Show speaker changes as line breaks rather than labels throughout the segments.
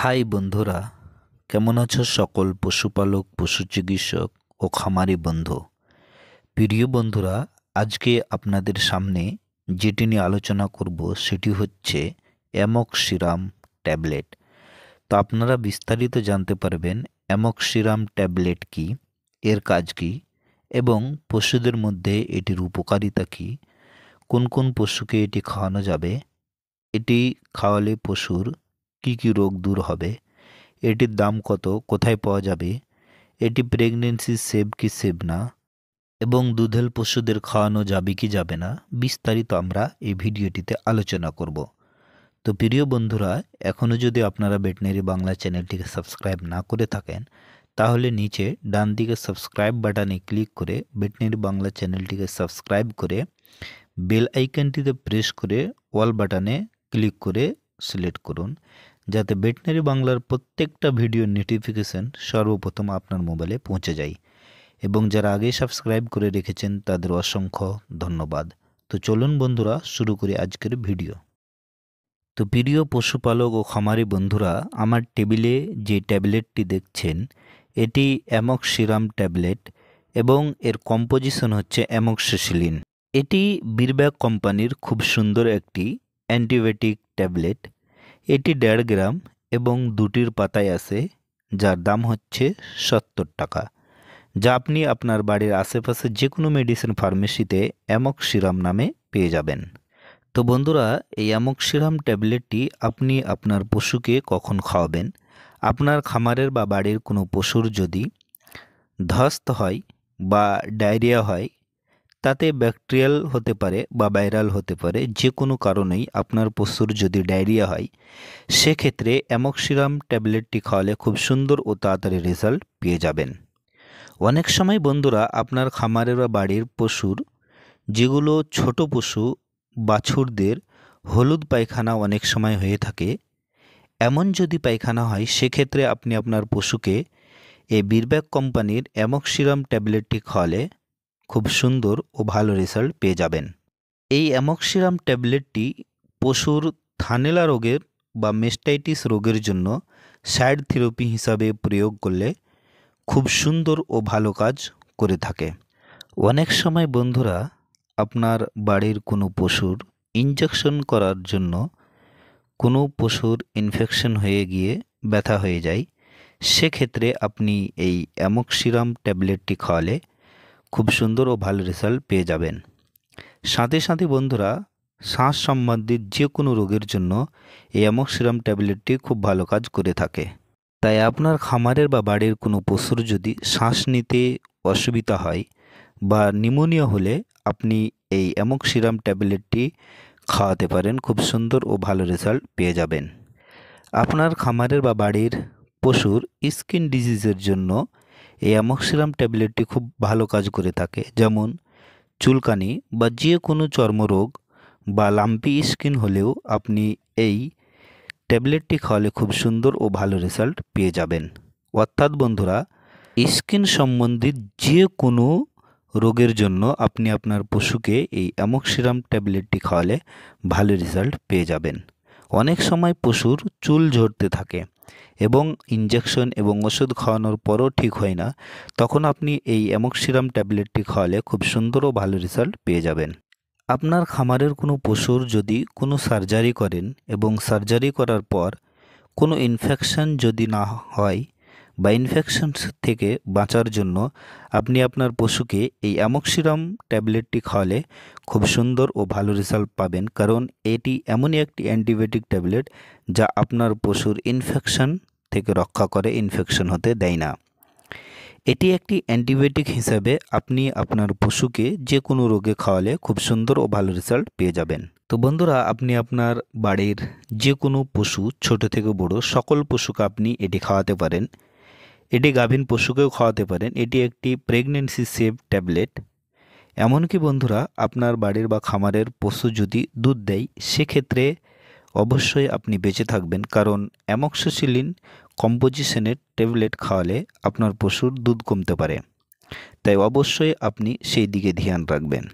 high বন্ধুরা কেমন আছো সকল পশুপালক পশু চিকিৎসক ও খামারি বন্ধু প্রিয় বন্ধুরা আজকে আপনাদের সামনে যেটি নিয়ে আলোচনা করব সেটি হচ্ছে অ্যামক সিরাম ট্যাবলেট তো আপনারা বিস্তারিত জানতে পারবেন অ্যামক সিরাম ট্যাবলেট কি এর কাজ কি এবং পশুদের মধ্যে এটির উপকারিতা কি কোন কোন পশুকে এটি খাওয়ানো যাবে এটি খাওয়ালে পশুর কি কি রোগ দূর হবে এটির দাম কত কোথায় পাওয়া যাবে এটি প্রেগনেন্সি সেভ কি সেভ না এবং দুধেল পশুদের খাওয়ানো যাবে কি যাবে না বিস্তারিত আমরা এই ভিডিওটিতে আলোচনা করব তো প্রিয় বন্ধুরা এখনও যদি আপনারা ভেটনারি বাংলা চ্যানেলটিকে সাবস্ক্রাইব না করে থাকেন তাহলে নিচে ডান দিকে সাবস্ক্রাইব বাটনে ক্লিক করে ভেটনারি বাংলা চ্যানেলটিকে সাবস্ক্রাইব করে বেল আইকনটিতে প্রেস করে অল বাটনে ক্লিক করে সিলেক্ট করুন যাতে ভেটেনারি বাংলার প্রত্যেকটা ভিডিও নোটিফিকেশান সর্বপ্রথম আপনার মোবাইলে পৌঁছে যায় এবং যারা আগেই সাবস্ক্রাইব করে রেখেছেন তাদের অসংখ্য ধন্যবাদ তো চলুন বন্ধুরা শুরু করি আজকের ভিডিও তো প্রিয় পশুপালক ও খামারি বন্ধুরা আমার টেবিলে যে ট্যাবলেটটি দেখছেন এটি অ্যামক্সিরাম ট্যাবলেট এবং এর কম্পোজিশন হচ্ছে অ্যামক্সিসিলিন এটি বীরব্যাগ কোম্পানির খুব সুন্দর একটি অ্যান্টিবায়োটিক ট্যাবলেট এটি দেড় গ্রাম এবং দুটির পাতায় আছে যার দাম হচ্ছে সত্তর টাকা যা আপনি আপনার বাড়ির আশেপাশে যে কোনো মেডিসিন ফার্মেসিতে অ্যামক সিরাম নামে পেয়ে যাবেন তো বন্ধুরা এই অ্যামক সিরাম ট্যাবলেটটি আপনি আপনার পশুকে কখন খাওয়াবেন আপনার খামারের বা বাড়ির কোনো পশুর যদি ধস্ত হয় বা ডায়রিয়া হয় তাতে ব্যাকটেরিয়াল হতে পারে বা ভাইরাল হতে পারে যে কোনো কারণেই আপনার পশুর যদি ডায়রিয়া হয় সেক্ষেত্রে অ্যামক্সিরাম ট্যাবলেটটি খাওয়ালে খুব সুন্দর ও তাড়াতাড়ি রেজাল্ট পেয়ে যাবেন অনেক সময় বন্ধুরা আপনার খামারের বা বাড়ির পশুর যেগুলো ছোট পশু বাছুরদের হলুদ পায়খানা অনেক সময় হয়ে থাকে এমন যদি পায়খানা হয় সেক্ষেত্রে আপনি আপনার পশুকে এই বীরব্যাক কোম্পানির অ্যামক্সিরাম ট্যাবলেটটি খাওয়ালে খুব সুন্দর ও ভালো রেজাল্ট পেয়ে যাবেন এই অ্যামক্সিরাম ট্যাবলেটটি পশুর থানেলা রোগের বা মেস্টাইটিস রোগের জন্য সাইড থেরাপি হিসাবে প্রয়োগ করলে খুব সুন্দর ও ভালো কাজ করে থাকে অনেক সময় বন্ধুরা আপনার বাড়ির কোনো পশুর ইঞ্জেকশন করার জন্য কোনো পশুর ইনফেকশন হয়ে গিয়ে ব্যথা হয়ে যায় সেক্ষেত্রে আপনি এই অ্যামক্সিরাম ট্যাবলেটটি খাওয়ালে খুব সুন্দর ও ভালো রেজাল্ট পেয়ে যাবেন সাথে সাথে বন্ধুরা শ্বাস সম্বন্ধিত যে কোনো রোগের জন্য এই অ্যামক সিরাম ট্যাবলেটটি খুব ভালো কাজ করে থাকে তাই আপনার খামারের বা বাড়ির কোনো পশুর যদি শ্বাস নিতে অসুবিধা হয় বা নিমোনিয়া হলে আপনি এই অ্যামক সিরাম ট্যাবলেটটি খাওয়াতে পারেন খুব সুন্দর ও ভালো রেজাল্ট পেয়ে যাবেন আপনার খামারের বা বাড়ির পশুর স্কিন ডিজিজের জন্য এই অ্যামক্সিলাম ট্যাবলেটটি খুব ভালো কাজ করে থাকে যেমন চুলকানি বা যে কোনো চর্মরোগ বা লাম্পি স্কিন হলেও আপনি এই ট্যাবলেটটি খাওয়ালে খুব সুন্দর ও ভালো রেজাল্ট পেয়ে যাবেন অর্থাৎ বন্ধুরা স্কিন সম্বন্ধিত যে কোনো রোগের জন্য আপনি আপনার পশুকে এই অ্যামক্সিরাম ট্যাবলেটটি খাওয়ালে ভালো রেজাল্ট পেয়ে যাবেন অনেক সময় পশুর চুল ঝরতে থাকে এবং ইঞ্জেকশন এবং ওষুধ খাওয়ানোর পরও ঠিক হয় না তখন আপনি এই অ্যামোক্সিরাম ট্যাবলেটটি খাওয়ালে খুব সুন্দর ও ভালো রেজাল্ট পেয়ে যাবেন আপনার খামারের কোনো পশুর যদি কোনো সার্জারি করেন এবং সার্জারি করার পর কোনো ইনফেকশন যদি না হয় বা ইনফেকশনস থেকে বাঁচার জন্য আপনি আপনার পশুকে এই অ্যামক্সিরাম ট্যাবলেটটি খাওয়ালে খুব সুন্দর ও ভালো রেজাল্ট পাবেন কারণ এটি এমনই একটি অ্যান্টিবায়োটিক ট্যাবলেট যা আপনার পশুর ইনফেকশন থেকে রক্ষা করে ইনফেকশন হতে দেয় না এটি একটি অ্যান্টিবায়োটিক হিসাবে আপনি আপনার পশুকে যে কোনো রোগে খাওয়ালে খুব সুন্দর ও ভালো রেজাল্ট পেয়ে যাবেন তো বন্ধুরা আপনি আপনার বাড়ির যে কোনো পশু ছোট থেকে বড় সকল পশুকে আপনি এটি খাওয়াতে পারেন এটি গাভীন পশুকেও খাওয়াতে পারেন এটি একটি প্রেগনেন্সি সেভ ট্যাবলেট এমনকি বন্ধুরা আপনার বাড়ির বা খামারের পশু যদি দুধ দেয় সেক্ষেত্রে অবশ্যই আপনি বেঁচে থাকবেন কারণ অ্যামক্সোসিলিন কম্পোজিশনের ট্যাবলেট খাওয়ালে আপনার পশুর দুধ কমতে পারে তাই অবশ্যই আপনি সেই দিকে ধ্যান রাখবেন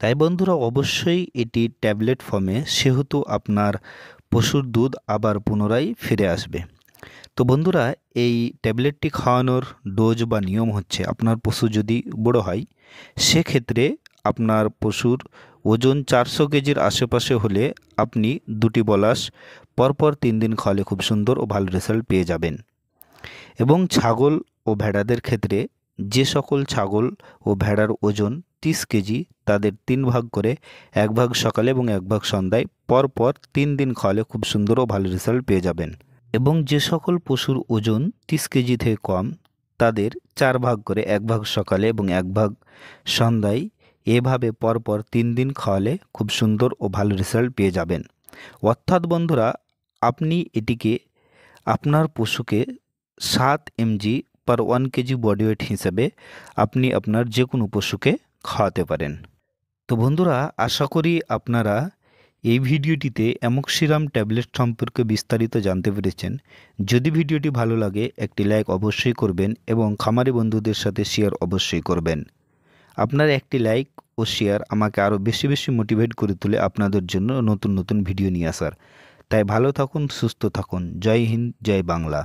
তাই বন্ধুরা অবশ্যই এটি ট্যাবলেট ফর্মে সেহেতু আপনার পশুর দুধ আবার পুনরায় ফিরে আসবে তো বন্ধুরা এই ট্যাবলেটটি খাওয়ানোর ডোজ বা নিয়ম হচ্ছে আপনার পশু যদি বড় হয় সেক্ষেত্রে আপনার পশুর ওজন চারশো কেজির আশেপাশে হলে আপনি দুটি বলাস পরপর তিন দিন খাওয়ালে খুব সুন্দর ও ভালো রেজাল্ট পেয়ে যাবেন এবং ছাগল ও ভেড়াদের ক্ষেত্রে যে সকল ছাগল ও ভেড়ার ওজন 30 কেজি তাদের তিন ভাগ করে এক ভাগ সকালে এবং এক ভাগ সন্ধ্যায় পরপর তিন দিন খাওয়ালে খুব সুন্দর ও ভালো রেজাল্ট পেয়ে যাবেন এবং যে সকল পশুর ওজন তিরিশ কেজি থেকে কম তাদের চার ভাগ করে এক ভাগ সকালে এবং এক ভাগ সন্ধ্যায় এভাবে পরপর তিন দিন খাওয়ালে খুব সুন্দর ও ভালো রেজাল্ট পেয়ে যাবেন অর্থাৎ বন্ধুরা আপনি এটিকে আপনার পশুকে সাত mg per one kg body weight হিসেবে আপনি আপনার যে কোনো পশুকে খাওয়াতে পারেন তো বন্ধুরা আশা করি আপনারা এই ভিডিওটিতে অ্যামোক্সিরাম ট্যাবলেট সম্পর্কে বিস্তারিত জানতে পেরেছেন যদি ভিডিওটি ভালো লাগে একটি লাইক অবশ্যই করবেন এবং খামারি বন্ধুদের সাথে শেয়ার অবশ্যই করবেন আপনার একটি লাইক ও শেয়ার আমাকে আরও বেশি বেশি মোটিভেট করে তুলে আপনাদের জন্য নতুন নতুন ভিডিও নিয়ে আসার তাই ভালো থাকুন সুস্থ থাকুন জয় হিন্দ জয় বাংলা